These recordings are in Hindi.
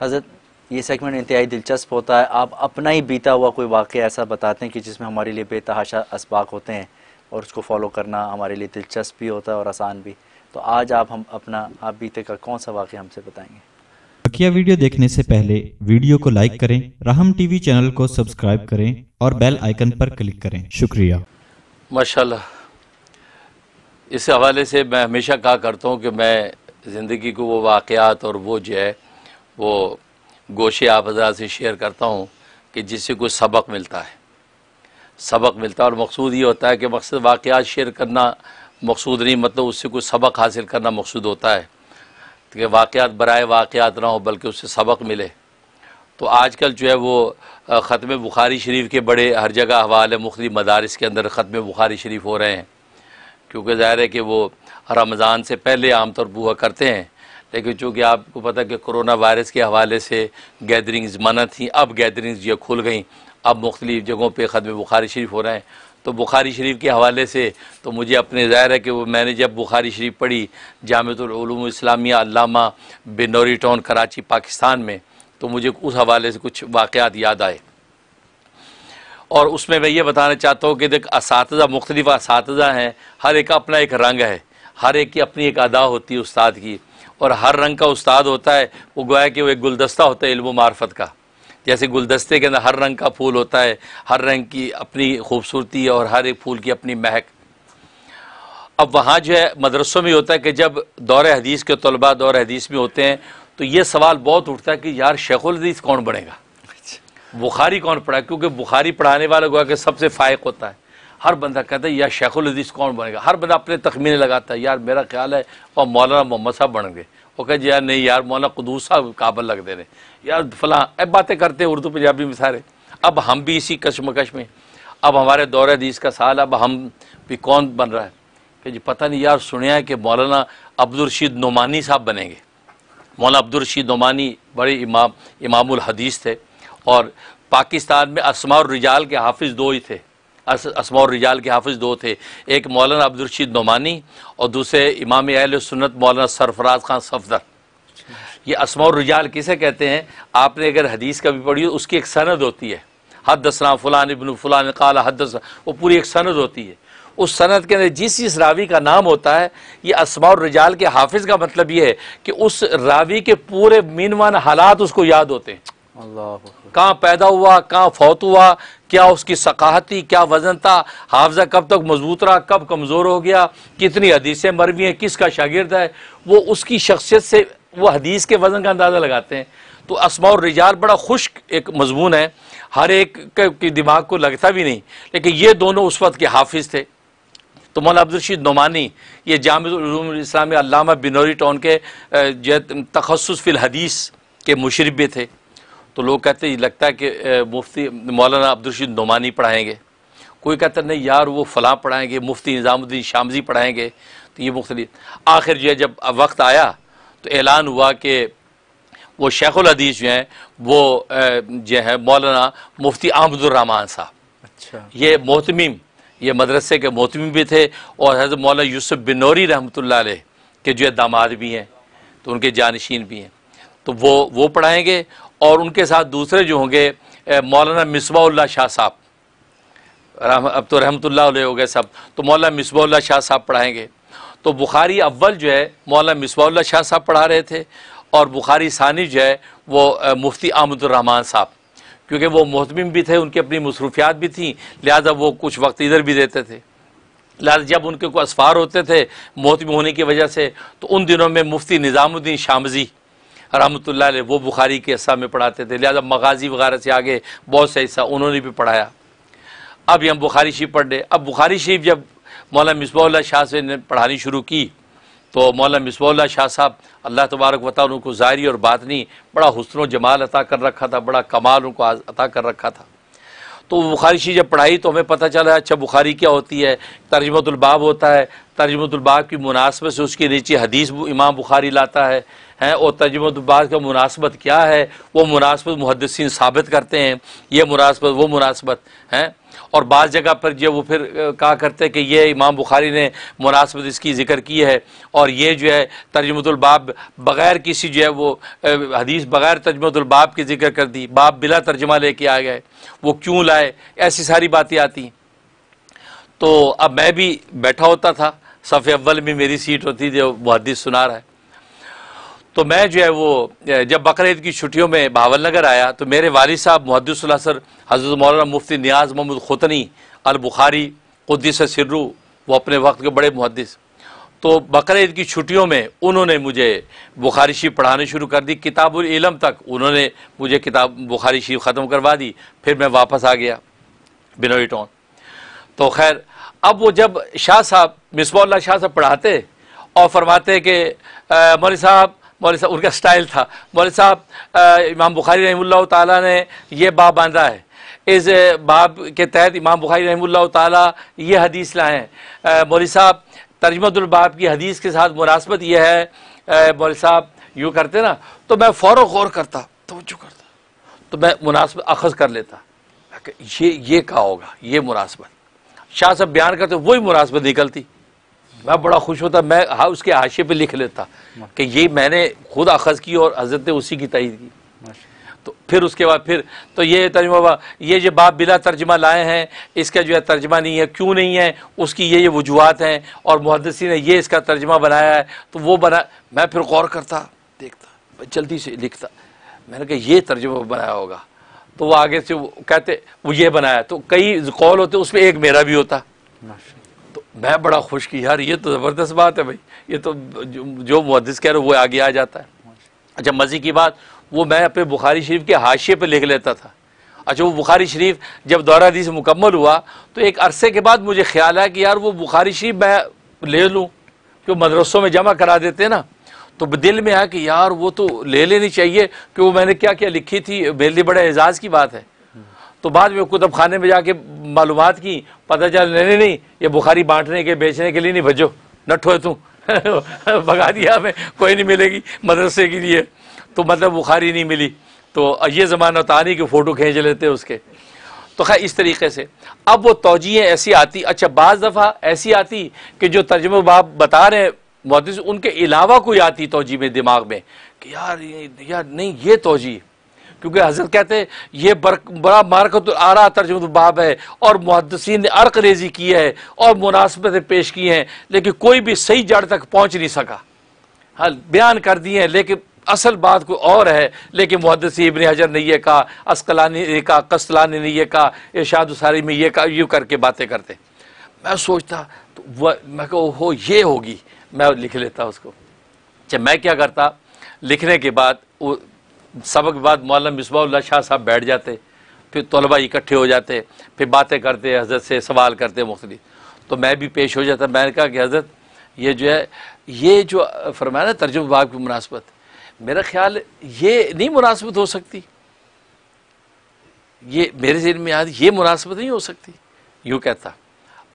हजरत ये सेगमेंट इंतहाई दिलचस्प होता है आप अपना ही बीता हुआ कोई वाक़ ऐसा बताते हैं कि जिसमें हमारे लिए बेतहाशा इसबाक होते हैं और उसको फॉलो करना हमारे लिए दिलचस्प भी होता है और आसान भी तो आज आप हम अपना आप बीते का कौन सा वाक़ हमसे बताएंगे बकिया वीडियो देखने से पहले वीडियो को लाइक करें राहम वी चैनल को सब्सक्राइब करें और बेल आइकन पर क्लिक करें शुक्रिया माशा इस हवाले से मैं हमेशा कहा करता हूँ कि मैं ज़िंदगी को वो वाक़ात और वो जो है वो गोशे आप हजरा से शेयर करता हूँ कि जिससे कुछ सबक मिलता है सबक मिलता है और मकसूद ये होता है कि मकसद वाक़ात शेयर करना मकसूद नहीं मतलब उससे कुछ सबक हासिल करना मकसूद होता है तो कि वाक़ बरए वाक़ात ना हो बल्कि उससे सबक मिले तो आजकल जो है वो ख़त्म बुखारी शरीफ के बड़े हर जगह हवाले मुख्त मदारस के अंदर ख़त्म बुखारी शरीफ हो रहे हैं क्योंकि ज़ाहिर है कि वो रमज़ान से पहले आम तौर पर हुआ करते हैं लेकिन चूँकि आपको पता कि कोरोना वायरस के हवाले से गैदरिंग्स मना थी अब गैदरिंग्स ये खुल गई अब मुख्तलिफ़ जगहों पर ख़त्म बुखारी शरीफ हो रहे हैं तो बुखारी शरीफ के हवाले से तो मुझे अपने ज़ाहिर है कि वो मैंने जब बुखारी शरीफ पढ़ी जामतम इस्लामिया अलामा बिनौरी टाउन कराची पाकिस्तान में तो मुझे उस हवाले से कुछ वाक़ात याद आए और उसमें मैं ये बताना चाहता हूँ कि देख इस मुख्तलिफ़ इस हैं हर एक का अपना एक रंग है हर एक की अपनी एक अदा होती है उस्ताद की और हर रंग का उस्ताद होता है वो गोया कि वो एक गुलदस्ता होता है इल्म मार्फत का जैसे गुलदस्ते के अंदर हर रंग का फूल होता है हर रंग की अपनी खूबसूरती और हर एक फूल की अपनी महक अब वहाँ जो है मदरसों में होता है कि जब दौर हदीस के तलबा दौर हदीस में होते हैं तो ये सवाल बहुत उठता है कि यार शेखुल हदीस कौन बनेगा अच्छा। बुखारी कौन पढ़ा क्योंकि बुखारी पढ़ाने वाला गोया के सबसे फ़ायक होता है हर बंदा कहता है यार शेखुल हदीस कौन बनेगा हर बंदा अपने तखमीने लगाता है यार मेरा ख्याल है और मौलाना मोहम्मद साहब बनेंगे वो जी यार नहीं यार मौलाना कदूस साहब काबल लग दे रहे यार फलां अब बातें करते हैं उर्दू पंजाबी में सारे अब हम भी इसी कश्मकश में अब हमारे दौरे हदीस का साल अब हम भी कौन बन रहा है कि जी पता नहीं यार सुने कि मौलाना अब्दुलरशीद नुमानी साहब बनेंगे मौलाना अब्दुलरशीद नुमानी बड़े इमाम इमामुल हदीस थे और पाकिस्तान में असमा और रिजाल के हाफिज दो ही थे अस, असमौर रिजाल के हाफिज दो थे एक मौलाना अब्दुलरशीद नौमानी और दूसरे इमाम अहल सुन्नत मौलाना सरफराज खान सफदर ये असमौर रिजाल किसे कहते हैं आपने अगर हदीस कभी पढ़ी हो उसकी एक सनद होती है हद दसना फ़लान इबन फ़लान काला हदसना वो पूरी एक सनद होती है उस सनत के अंदर जिस जिस रावी का नाम होता है ये असमा रजाल के हाफिज का मतलब ये है कि उस रावी के पूरे मीनवान हालात उसको याद होते हैं कहाँ पैदा हुआ कहाँ फौत हुआ क्या उसकी सकाहती क्या वजन था हाफजा कब तक मजबूत रहा कब कमज़ोर हो गया कितनी हदीसें मरवी हैं किसका शागिर्द है वो उसकी शख्सियत से वो हदीस के वज़न का अंदाज़ा लगाते हैं तो असमा और रिजार बड़ा खुश्क एक मजमून है हर एक के दिमाग को लगता भी नहीं लेकिन ये दोनों उस वक्त के हाफिज़ थे तो मौला अब्दुलरशीद नुमानी ये जामलाम बिनोरी टाउन के तखसस फिल हदीस के मुशरबे भी थे तो लोग कहते लगता है कि मुफ्ती मौलाना अब्दुलरशीद नुमानी पढ़ाएंगे कोई कहता नहीं यार वो फलां पढ़ाएंगे मुफ्ती निज़ामुद्दीन शामजी पढ़ाएंगे तो ये मुख्तलि आखिर जो है जब वक्त आया तो ऐलान हुआ कि वो शेखुल हदीस जो हैं वो जो है मौलाना मुफ्ती अहमदुररहमान साहब अच्छा ये मोहतमीम ये मदरसे के मोहतमीम भी थे और हजरत मौलाना यूसुफ बिनौरी रहमत ला के जो है दामाद भी हैं तो उनके जानशीन भी हैं तो वो वो पढ़ाएँगे और उनके साथ दूसरे जो होंगे मौलाना मिसबाउल्ला शाह साहब अब तो रहमतुल्ला हो गए सब तो मौलाना मिसबाउल्ला शाह साहब पढ़ाएंगे तो बुखारी अव्वल जो है मौलाना मिसबाउल्ला शाह साहब पढ़ा रहे थे और बुखारी सानी जो है वो मुफ्ती आमदुररहमान साहब क्योंकि वो मोहतमिम भी थे उनकी अपनी मसरूफियात भी थी लिहाजा वो कुछ वक्त इधर भी देते थे लिहाजा जब उनके को असफार होते थे मोहतमी होने की वजह से तो उन दिनों में मुफ्ती निज़ामुद्दीन शामजी रहमत ला वो बुखारी के हिस्सा में पढ़ाते थे लिहाजा मगाजी वगैरह से आगे बहुत सा हिस्सा उन्होंने भी पढ़ाया अब हम बुखारी शरीफ पढ़ लें अब बुखारी शरीफ जब मौला मिसबाला शाह से ने पढ़ानी शुरू की तो मौला मिसबाउल्ला शाह साहब अल्लाह तबारक वता उनको ज़ाहरी और बातनी बड़ा हसन व जमाल अता कर रखा था बड़ा कमाल उनको अता कर रखा था तो बुखारी शरीफ जब पढ़ाई तो हमें पता चला अच्छा बुखारी क्या होती है तर्जमतुलबाब होता है तर्जमतुलबाब की मुनासबत से उसकी नीचे हदीस इमाम बुखारी लाता है हैं और तर्जमतबाज का मुनासबत क्या है वो मुनासबत मुहदसिन साबित करते हैं ये मुनासबत वो मुनासबत हैं और बाज़ जगह पर जो वो फिर कहा करते हैं कि ये इमाम बुखारी ने मुनासबत इसकी ज़िक्र की है और ये जो है तर्जमतबाब बग़ैर किसी जो है वो हदीस बग़ैर तर्जमतबाब की ज़िक्र कर दी बाप बिला तर्जमा लेके आ गए वो क्यों लाए ऐसी सारी बातें आती तो अब मैं भी बैठा होता था सफ़े अव्वल में मेरी सीट होती जो मुहदस सुना रहा है तो मैं जो है वो जब बकर की छुट्टियों में बावल नगर आया तो मेरे वाल साहब मुहदसर हज़रत मौलाना मुफ्ती नियाज मोहम्मद खुतनी अलबुखारी कुद्दीस सिर्रू वो अपने वक्त के बड़े मुहदस तो बकर की छुट्टियों में उन्होंने मुझे बुखारी शरीफ पढ़ानी शुरू कर दी किताबुल इलम तक उन्होंने मुझे किताब बुखारी शरीफ ख़त्म करवा दी फिर मैं वापस आ गया बिनोई टॉन तो खैर अब वो जब शाह साहब मिसबाला शाह साहब पढ़ाते और फरमाते कि मौरी साहब मौल साहब उनका स्टाइल था मौल साहब इमाम बुखारी रहमुल्ला ते ने यह बाब बांधा है इस बाब के तहत इमाम बुखारी रहमुल्ला ते ये हदीस लाए हैं मौल साहब तर्जमतुलबाब की हदीस के साथ मुनासबत यह है मौल साहब यूँ करते ना तो मैं फ़ौर गौर करता तोज्जो करता तो मैं मुनासबत अखज़ कर लेता ये ये कहा होगा ये मुनासबत शाह साहब बयान करते वही मुनासबत निकलती मैं बड़ा खुश होता मैं हाँ उसके हाशिए पे लिख लेता कि ये मैंने खुद अखज़ की और हजरत ने उसी की तयद की तो फिर उसके बाद फिर तो ये तर्जुमा ये जो बाप बिला तर्जमा लाए हैं इसका जो है तर्जमा नहीं है क्यों नहीं है उसकी ये ये वजूहत हैं और मुहदसी ने ये इसका तर्जमा बनाया है तो वो बना मैं फिर गौर करता देखता जल्दी से लिखता मैंने कहा ये तर्जमा बनाया होगा तो वो आगे से वो कहते वो ये बनाया तो कई कौल होते उसमें एक मेरा भी होता मैं बड़ा खुश की यार ये तो ज़बरदस्त बात है भाई ये तो जो, मुहदस कह रहे वो आगे आ जाता है अच्छा मज़े की बात वो मैं अपने बुखारी शरीफ के हाशिए पर लिख लेता था अच्छा वो बुखारी शरीफ जब दौरा दी से मुकम्मल हुआ तो एक अरसे के बाद मुझे ख्याल आया कि यार वो बुखारी शरीफ मैं ले लूँ जो मदरसों में जमा करा देते ना तो दिल में आया कि यार वो तो ले लेनी चाहिए कि वो मैंने क्या क्या लिखी थी मेरे लिए बड़े एजाज़ की बात है तो बाद में कुतब खाने में जाके मालूम की पता चल नहीं नहीं ये बुखारी बांटने के बेचने के लिए नहीं भजो नठो तू भगा दिया हमें कोई नहीं मिलेगी मदरसे के लिए तो मतलब बुखारी नहीं मिली तो ये ज़माना आने की फ़ोटो खींच लेते उसके तो खैर इस तरीके से अब वो तोजीहें ऐसी आती अच्छा बाज़ दफ़ा ऐसी आती कि जो तर्जम बाब बता रहे हैं उनके अलावा कोई आती तोजी में दिमाग में कि यार यार नहीं ये तोजी क्योंकि हजरत कहते हैं ये बर, बड़ा मारकत आरा तर्जम तो बाब है और मुहदसिन ने अर्क रेजी की है और मुनासबतें पेश की हैं लेकिन कोई भी सही जड़ तक पहुँच नहीं सका हाँ बयान कर दिए हैं लेकिन असल बात कोई और है लेकिन मुहदसी इबन हजर ने यह कहा असकलानी ने कहा कसलानी ने यह कहा इर्शाद उसारी में ये कहा यूँ करके बातें करते मैं सोचता तो वह मैं कहो हो ये होगी मैं लिख लेता उसको अच्छा मैं क्या करता लिखने के बाद वो सबक बाद मौलम मिसबाउल्ला शाह साहब बैठ जाते फिर तलबा इकट्ठे हो जाते फिर बातें करते हजरत से सवाल करते मुख्तलि तो मैं भी पेश हो जाता मैंने कहा कि हजरत ये जो है ये जो फरमाया ना तर्जुम बाग की मुनासबत मेरा ख्याल ये नहीं मुनासबत हो सकती ये मेरे जिन में याद ये मुनासबत नहीं हो सकती यूँ कहता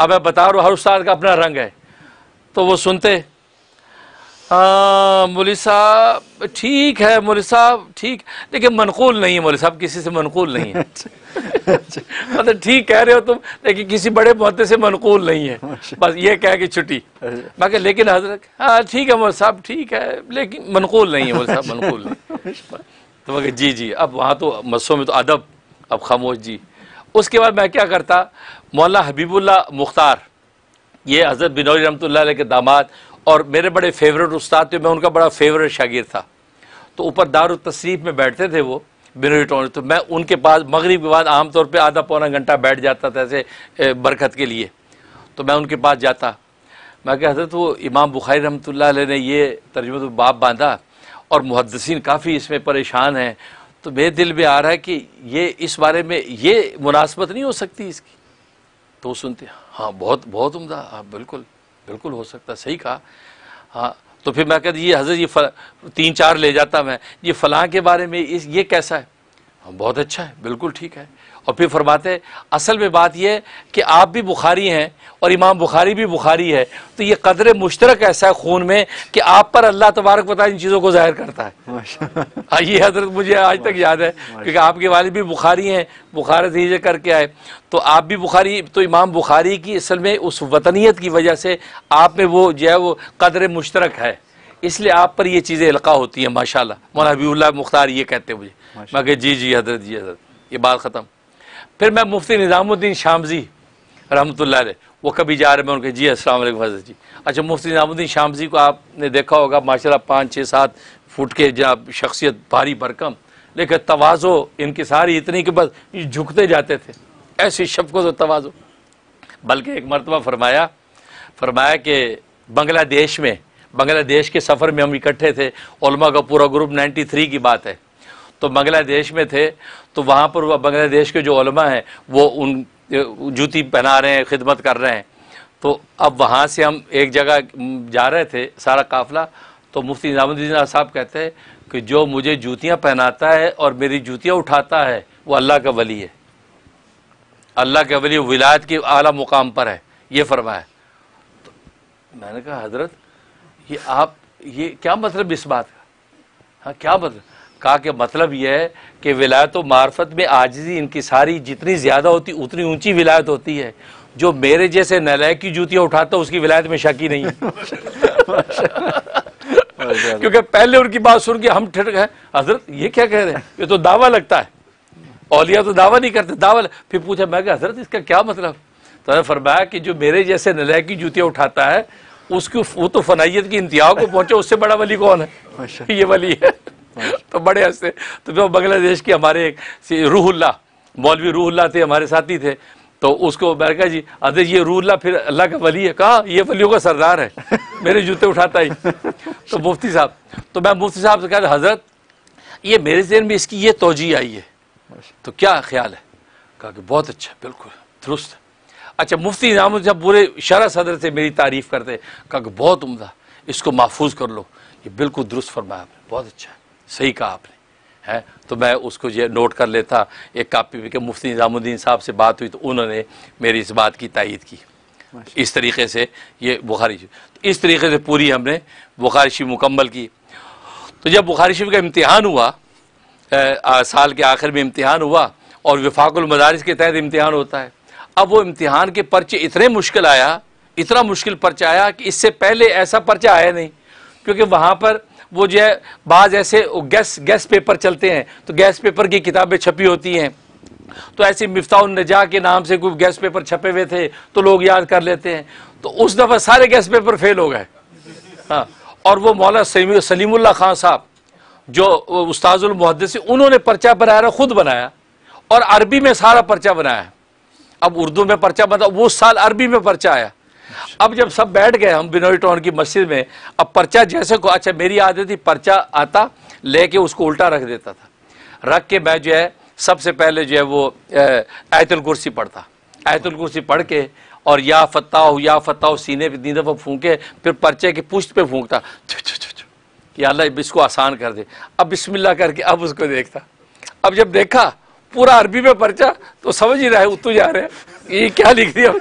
अब मैं बता रहा हूँ हर उस्ताद का अपना रंग है तो वो सुनते मोली साहब ठीक है मोली साहब ठीक लेकिन मनकूल नहीं है मोली साहब किसी से मनकूल नहीं है अच्छा, अच्छा। मतलब ठीक कह रहे हो तुम लेकिन किसी बड़े मोहते से मनकूल नहीं है अच्छा। बस ये कह के छुट्टी बाकी लेकिन हजरत हाँ ठीक है मोली साहब ठीक है लेकिन मनकूल नहीं है मोली साहब मनकूल नहीं तो बोले जी जी अब वहाँ तो मस्सों में तो अदब अब खामोश जी उसके बाद मैं क्या करता मौला हबीबुल्ला मुख्तार ये हज़रत बिनौरी रमत के दामाद और मेरे बड़े फेवरेट उस्ताद थे मैं उनका बड़ा फेवरेट शागिर था तो ऊपर दार तशरीफ में बैठते थे वो बिनोई टोन तो मैं उनके पास मगरब के बाद आमतौर पर आधा पौना घंटा बैठ जाता था ऐसे बरकत के लिए तो मैं उनके पास जाता मैं कह हजरत वो इमाम बुखारी रमत ने ये तर्जुम तो बाप बांधा और मुहदसिन काफ़ी इसमें परेशान हैं तो मेरे दिल में आ रहा है कि ये इस बारे में ये मुनासबत नहीं हो सकती इसकी तो सुनते हाँ बहुत बहुत उमदा हाँ बिल्कुल बिल्कुल हो सकता सही कहा हाँ तो फिर मैं कहती ये हजरत ये फल, तीन चार ले जाता मैं ये फलां के बारे में इस ये कैसा है हाँ, बहुत अच्छा है बिल्कुल ठीक है और फिर फरमाते असल में बात यह कि आप भी बुखारी हैं और इमाम बुखारी भी बुखारी है तो ये कदर मुश्तरक ऐसा है खून में कि आप पर अल्लाह तबारक पता इन चीज़ों को ज़ाहिर करता है हाँ, ये हजरत मुझे आज तक याद है क्योंकि आपके वाले भी बुखारी हैं बुखार धीरे करके आए तो आप भी बुखारी तो इमाम बुखारी की असल में उस वतनीत की वजह से आप में वो जो है वो कदर मुश्तरक है इसलिए आप पर ये चीज़ें इलका होती हैं माशाल्लाह मौलाना हबीबुल्ला मुख्तार ये कहते हैं मुझे मैं जी जी हजरत जी हजरत ये बात ख़त्म फिर मैं मुफ्ती निज़ामुद्दीन शामजी रहमत वो कभी जा रहे मैं उनके जी असल फजर जी अच्छा मुफ्ती निज़ामुद्दीन शामजी को आपने देखा होगा माशा पाँच छः सात फुट के जहाँ शख्सियत भारी भरकम लेकिन तोज़ो इनकी सारी इतनी कि बस झुकते जाते थे ऐसी शफकत और तोज़ो बल्कि एक मरतबा फरमाया फरमाया कि बांग्लादेश में बांग्लादेश के सफ़र में हम इकट्ठे थे का पूरा ग्रुप 93 की बात है तो बांग्लादेश में थे तो वहाँ पर बांग्लादेश के जो ओलमा हैं वो उन जूती पहना रहे हैं खिदमत कर रहे हैं तो अब वहाँ से हम एक जगह जा रहे थे सारा काफिला तो मुफ्ती निज़ामुद्दीन साहब कहते हैं कि जो मुझे जूतियाँ पहनाता है और मेरी जूतियाँ उठाता है वो अल्लाह का वली है अल्लाह के वली विलायत के आला मुकाम पर है ये फरमाया तो मैंने कहा हजरत ये आप ये क्या मतलब इस बात का हाँ क्या मतलब कहा कि मतलब यह है कि विलायत मार्फत में आजिज़ी इनकी सारी जितनी ज़्यादा होती उतनी ऊंची विलायत होती है जो मेरे जैसे नलायक की जूतियाँ उठाता उसकी विलायत में शक ही नहीं क्योंकि पहले उनकी बात सुन के हम ठिठ गए हजरत ये क्या कह रहे हैं ये तो दावा लगता है औलिया तो दावा नहीं करते दावा फिर पूछा मैं हजरत इसका क्या मतलब तो फरमाया कि जो मेरे जैसे नलायक की जूतियाँ उठाता है उसकी वो तो फनाइत की इंतहा को पहुंचे उससे बड़ा वली कौन है ये वली है हाँ। तो बड़े हंसते तो जो बांग्लादेश के हमारे एक रूहुल्ला मौलवी रूहुल्ला थे हमारे साथी थे तो उसको मैंने कहा जी अरे ये रूहुल्ला फिर अल्लाह का वली है कहा ये वलियों का सरदार है मेरे जूते उठाता ही तो मुफ्ती साहब तो मैं मुफ्ती साहब से कहा हजरत ये मेरे जहन में इसकी ये तोजी आई है तो क्या ख्याल है कहा कि बहुत अच्छा बिल्कुल दुरुस्त अच्छा मुफ्ती इनाम जब पूरे शरा सदर से मेरी तारीफ़ करते कहा कि बहुत उमदा इसको महफूज कर लो ये बिल्कुल दुरुस्त फरमाया आपने बहुत अच्छा है सही कहा आपने है तो मैं उसको ये नोट कर लेता एक कापी के मुफ्ती निज़ामुद्दीन साहब से बात हुई तो उन्होंने मेरी इस बात की तायद की इस तरीके से ये बुखारी शरीफ तो इस तरीके से पूरी हमने बुखारी शरीफ मुकम्मल की तो जब बुखारी शरीफ का इम्तहान हुआ आ, साल के आखिर में इम्तहान हुआ और विफाकुलमदारस के तहत इम्तहान होता है अब वो इम्तहान के पर्चे इतने मुश्किल आया इतना मुश्किल पर्चा आया कि इससे पहले ऐसा पर्चा आया नहीं क्योंकि वहाँ पर वो जो है बाज ऐसे गैस गैस पेपर चलते हैं तो गैस पेपर की किताबें छपी होती हैं तो ऐसे नजा के नाम से कोई गैस पेपर छपे हुए थे तो लोग याद कर लेते हैं तो उस दफ़ा सारे गैस पेपर फेल हो गए हाँ और वो मौला सलीमुल्ला खान साहब जो मुहदस उन्होंने पर्चा बनाया खुद बनाया और अरबी में सारा पर्चा बनाया अब उर्दू में पर्चा बना वो उस साल अरबी में पर्चा आया अब जब सब बैठ गए हम बिनोई टाउन की मस्जिद में अब पर्चा जैसे को अच्छा मेरी आदत थी पर्चा आता लेके उसको उल्टा रख देता था रख के मैं जो है सबसे पहले जो है वो आयतुल कुर्सी पढ़ता आयतुल कुर्सी पढ़ के और या फताह या फताह सीने पर तीन दफ़ा फूके फिर पर्चे की पुश्त पे फूकता कि अल्लाह इसको आसान कर दे अब बिस्मिल्लाह करके अब उसको देखता अब जब देखा पूरा अरबी में पर्चा तो समझ ही रहा है उतू जा रहे हैं ये क्या लिख दिया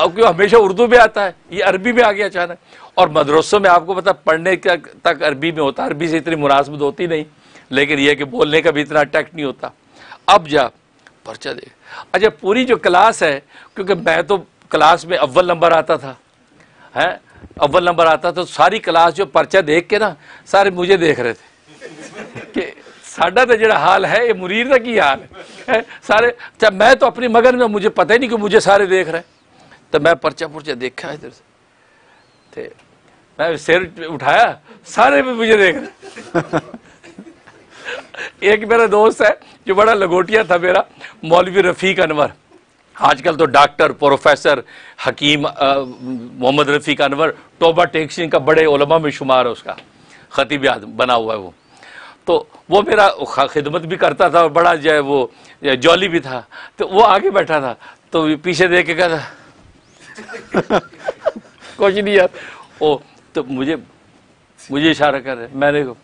अब क्यों हमेशा उर्दू में आता है ये अरबी में आ गया अचानक और मदरसों में आपको पता पढ़ने का तक अरबी में होता अरबी से इतनी मुनासबत होती नहीं लेकिन यह कि बोलने का भी इतना टैक्ट नहीं होता अब जा पर्चा दे अच्छा पूरी जो क्लास है क्योंकि मैं तो क्लास में अव्वल नंबर आता था हैं अव्वल नंबर आता था तो सारी क्लास जो पर्चा देख के ना सारे मुझे देख रहे थे कि तो जो हाल है ये मुरीर का की हाल है सारे अच्छा मैं तो अपनी मगन में मुझे पता ही नहीं कि मुझे सारे देख रहे हैं तो मैं पर्चा पुरचा देखा इधर से थे मैं सिर उठाया सारे में मुझे देख रहे एक मेरा दोस्त है जो बड़ा लगोटिया था मेरा मौलवी रफ़ीक अनवर आजकल तो डॉक्टर प्रोफेसर हकीम मोहम्मद रफ़ीक अनवर टोबा टेक सिंह का बड़े ओलमा में शुमार है उसका खतीब याद बना हुआ है वो तो वो मेरा खिदमत भी करता था और बड़ा जो है वो जॉली भी था तो वो आगे बैठा था तो पीछे देख के था कुछ नहीं यार ओ तो मुझे मुझे इशारा कर रहे मैंने को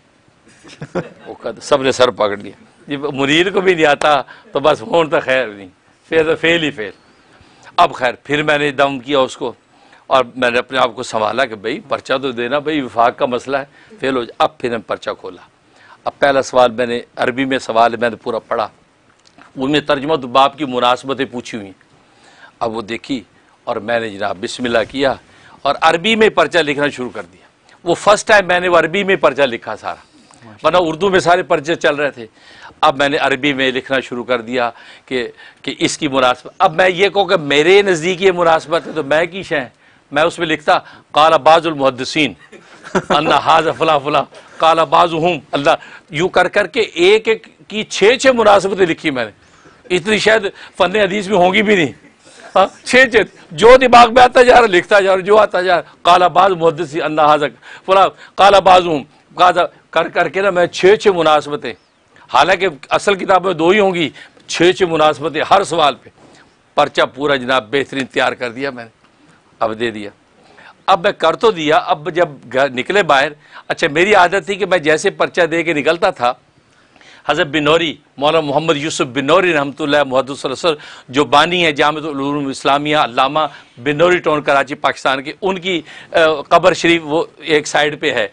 वो सबने सर पकड़ लिया जब मुनीर को भी नहीं आता तो बस फोन तो खैर नहीं फिर तो फेल ही फेल अब खैर फिर मैंने दम किया उसको और मैंने अपने आप को संभाला कि भाई पर्चा तो देना भाई विफाक का मसला है फेल हो जाए अब फिर मैंने पर्चा खोला अब पहला सवाल मैंने अरबी में सवाल मैंने पूरा पढ़ा उनमें तर्जमा तो बाप की मुनासबतें पूछी हुई अब वो देखी और मैंने जनाब बिस्मिल्लाह किया और अरबी में पर्चा लिखना शुरू कर दिया वो फर्स्ट टाइम मैंने वो अरबी में पर्चा लिखा सारा वरना उर्दू में सारे पर्चे चल रहे थे अब मैंने अरबी में लिखना शुरू कर दिया कि कि इसकी मुनासबत अब मैं ये कहूँ कि मेरे नज़दीक ये मुनासबत है तो मैं की शह मैं उसमें लिखता कालाबाज़ुलमहदसिन अल्लाह हाज फला फला कालाबाज हूँ अल्लाह यूँ कर करके एक एक की छः छः मुनासबतें लिखी मैंने इतनी शायद फ़न हदीस में होंगी भी नहीं हाँ छः चेत जो दिमाग में आता जा रहा लिखता जा रहा जो आता जा रहा कालाबाज मुहदसी अल्लाह हाजक काला कालाबाज हूँ कर करके ना मैं छः छः मुनासबतें हालांकि असल किताब में दो ही होंगी छः छः मुनासबतें हर सवाल पर पर्चा पूरा जनाब बेहतरीन तैयार कर दिया मैंने अब दे दिया अब मैं कर तो दिया अब जब निकले बाहर अच्छा मेरी आदत थी कि मैं जैसे पर्चा दे के निकलता था हज़रत बिनौरी मौलाना मोहम्मद यूसुफ बिनौरी रहमत महदसर जो बानी है जामतम इस्लामिया अलामा बिनौरी टोन कराची पाकिस्तान के उनकी कब्र शरीफ वो एक साइड पर है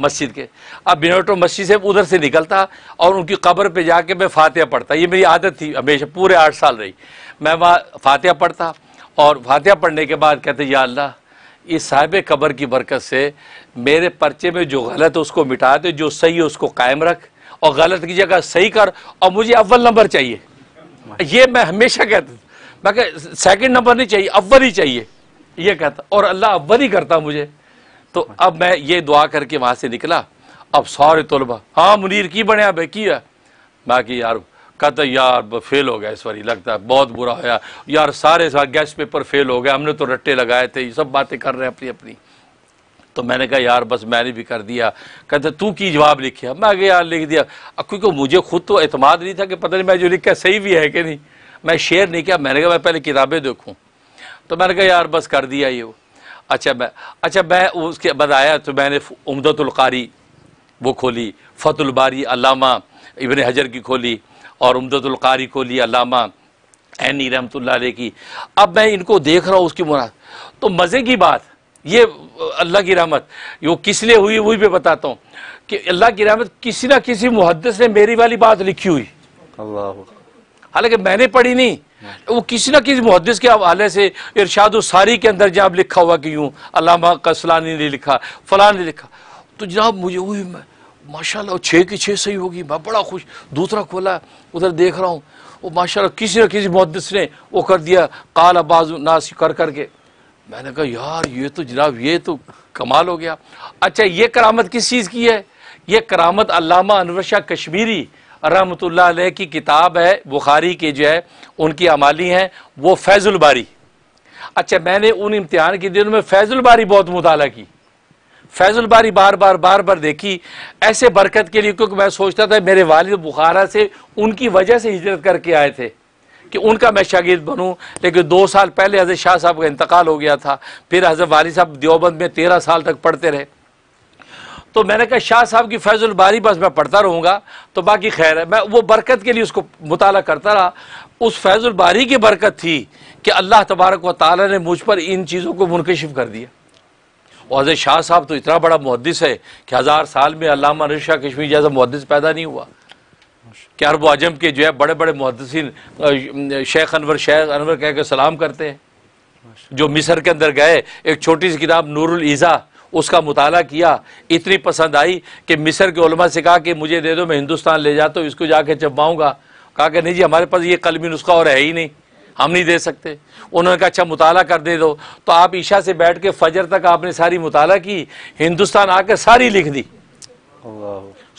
मस्जिद के अब बिनोटो मस्जिद से उधर से निकलता और उनकी कब्र पे जाके मैं फातिहा पढ़ता ये मेरी आदत थी हमेशा पूरे आठ साल रही मैं वहाँ फातिहा पढ़ता और फातिहा पढ़ने के बाद कहते या अल्लाह इस साहिब कब्र की बरकत से मेरे पर्चे में जो गलत है उसको मिटा दे जो सही है उसको कायम रख और गलत की जगह सही कर और मुझे अव्वल नंबर चाहिए ये मैं हमेशा कहता मैं कह सेकेंड नंबर नहीं चाहिए अव्वल ही चाहिए ये कहता और अल्लाह अव्वल ही करता मुझे तो अब मैं ये दुआ करके वहाँ से निकला अब सारे तलबा हाँ मुनीर की बने भाई की है बाकी यार कहता यार फेल हो गया इस बारी लगता है बहुत बुरा होया यार सारे गैस पेपर फेल हो गया हमने तो रट्टे लगाए थे ये सब बातें कर रहे हैं अपनी अपनी तो मैंने कहा यार बस मैंने भी कर दिया कहते तू की जवाब लिखे मैं आगे यार लिख दिया क्योंकि मुझे खुद तो अतमाद नहीं था कि पता नहीं मैं जो लिखा सही भी है कि नहीं मैं शेयर नहीं किया मैंने कहा मैं पहले किताबें देखूँ तो मैंने कहा यार बस कर दिया ये अच्छा मैं अच्छा मैं उसके बाद आया तो मैंने उमदतुल्कारी वो खोली फतुलबारी अलामा इबन हजर की खोली और उमदतुल्कारी खोली अलामा एनी रहमत की अब मैं इनको देख रहा हूँ उसकी मुराद तो मज़े की बात ये अल्लाह की रहमत वो किस लिए हुई वही मैं बताता हूँ कि अल्लाह की रहमत किसी ना किसी मुहदस ने मेरी वाली बात लिखी हुई हालांकि मैंने पढ़ी नहीं वो किसी ना किसी मुहदस के हवाले से इरशाद सारी के अंदर जहाँ लिखा हुआ कि यूँ अलामा कसलानी ने लिखा फला ने लिखा तो जनाब मुझे वही माशाल्लाह छः की छः सही होगी मैं बड़ा खुश दूसरा खोला उधर देख रहा हूँ वो माशा किसी न किसी मुहदस ने वो कर दिया काला बाजू नाश कर करके मैंने कहा यार ये तो जनाब ये तो कमाल हो गया अच्छा ये करामत किस चीज़ की है ये करामत अलामा अनवर शाह कश्मीरी रहमत की किताब है बुखारी के जो है उनकी अमाली हैं वो फैज़ुलबारी अच्छा मैंने उन इम्तहान के दिनों में फैज़ुलबारी बहुत मुताला की फैज़ुलबारी बार बार बार बार देखी ऐसे बरकत के लिए क्योंकि मैं सोचता था मेरे वालद बुखारा से उनकी वजह से हिजरत करके आए थे कि उनका मैं शागिद बनूँ लेकिन दो साल पहले हज़रत शाह साहब का इंतकाल हो गया था फिर हज़रत वाली साहब देवबंद में तेरह साल तक पढ़ते रहे तो मैंने कहा शाह साहब की फैजुल बारी बस मैं पढ़ता रहूँगा तो बाकी खैर है मैं वो बरकत के लिए उसको मुताल करता रहा उस फैजुल बारी की बरकत थी कि अल्लाह तबारक व ताली ने मुझ पर इन चीज़ों को मुनकशिफ कर दिया और हज़रत शाह साहब तो इतना बड़ा मुहदस है कि हज़ार साल में अलामा रशा कश्मीर जैसा मुहदस पैदा नहीं हुआ कि अरब अजम के जो है बड़े बड़े मुहदसिन शेख अनवर शेख अनवर कह के सलाम करते हैं जो मिसर के अंदर गए एक छोटी सी किताब नूरुल ईज़ा उसका मुताला किया इतनी पसंद आई कि मिसर के उलमा से कहा कि मुझे दे दो मैं हिंदुस्तान ले जाता हूँ इसको जाके चबाऊँगा कहा कि नहीं जी हमारे पास ये कलमी नुस्खा और है ही नहीं हम नहीं दे सकते उन्होंने कहा अच्छा मुताला कर दे दो तो आप ईशा से बैठ के फजर तक आपने सारी मुताला की हिंदुस्तान आकर सारी लिख दी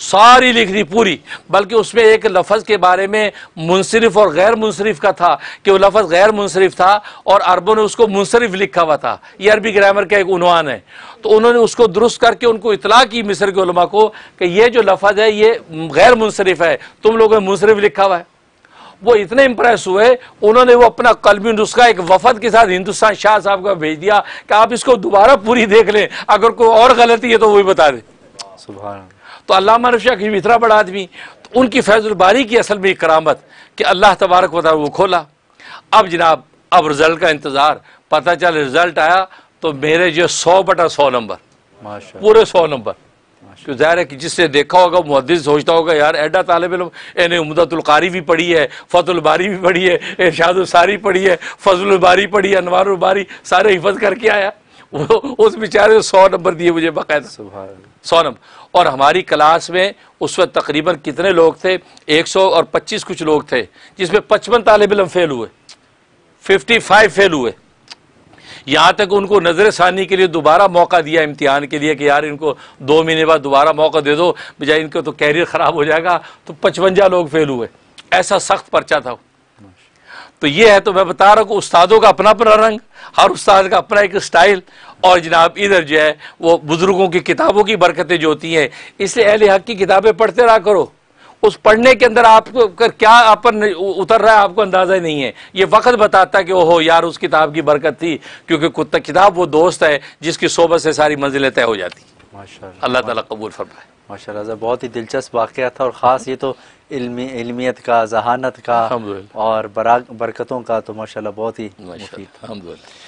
सारी लिख दी पूरी बल्कि उसमें एक लफज के बारे में मुनसरफ और गैर मुनसरफ का था कि वो लफज गैर मुनसरफ था और अरबों ने उसको मुनसरफ लिखा हुआ था यह अरबी ग्रामर का एक उनवान है तो उन्होंने उसको दुरुस्त करके उनको इतला की मिसर के उलमा को कि यह जो लफज है ये गैर मुनसरफ है तुम लोगों ने मुनसरफ लिखा हुआ है वो इतने इंप्रेस हुए उन्होंने वो अपना कलमी नुस्खा एक वफद के साथ हिंदुस्तान शाह साहब को भेज दिया कि आप इसको दोबारा पूरी देख लें अगर कोई और गलती है तो वो भी बता दें सुबह तो अलामा रफिया की इतना बड़ा आदमी तो उनकी फैज़ुलबारी की असल में करामत कि अल्लाह तबारक वाल वो खोला अब जनाब अब रिज़ल्ट का इंतज़ार पता चल रिज़ल्ट आया तो मेरे जो सौ बटा सौ नंबर पूरे सौ नंबर तो जाहिर है कि जिससे देखा होगा मुहदस सोचता होगा यार एडा तालब इलम इन्हें उमदतुल्कारी भी पढ़ी है फतुलबारी भी पढ़ी है इर्शादुलसारी पढ़ी है फजलबारी पढ़ी है अनवारबारी सारे हिफत करके आया वो उस बेचारे सौ नंबर दिए मुझे बाकायदा सौ नंबर और हमारी क्लास में उस वक्त तकरीबन कितने लोग थे 100 और 25 कुछ लोग थे जिसमें पचपन तालब इलम फेल हुए 55 फेल हुए यहाँ तक उनको नज़र सानी के लिए दोबारा मौका दिया इम्तिहान के लिए कि यार इनको दो महीने बाद दोबारा मौका दे दो बजाय इनका तो कैरियर ख़राब हो जाएगा तो पचवंजा लोग फेल हुए ऐसा सख्त पर्चा था तो ये है तो मैं बता रहा हूँ उस्तादों का अपना अपना रंग हर उस्ताद का अपना एक स्टाइल और जनाब इधर जो है वो बुज़ुर्गों की किताबों की बरकतें जो होती हैं इसलिए अहल हक की किताबें पढ़ते रहा करो उस पढ़ने के अंदर आपको कर क्या आप पर उतर रहा है आपको अंदाज़ा ही नहीं है ये वक्त बताता कि ओहो यार उस किताब की बरकत थी क्योंकि किताब वो दोस्त है जिसकी सोबत से सारी मंजिलें तय हो जाती अल्लाह तला कबूल फरमाए माशा बहुत ही दिलचस्प वाक़ था और ख़ास ये तो इल्मियत का जहानत का और बरकतों का तो माशा बहुत ही था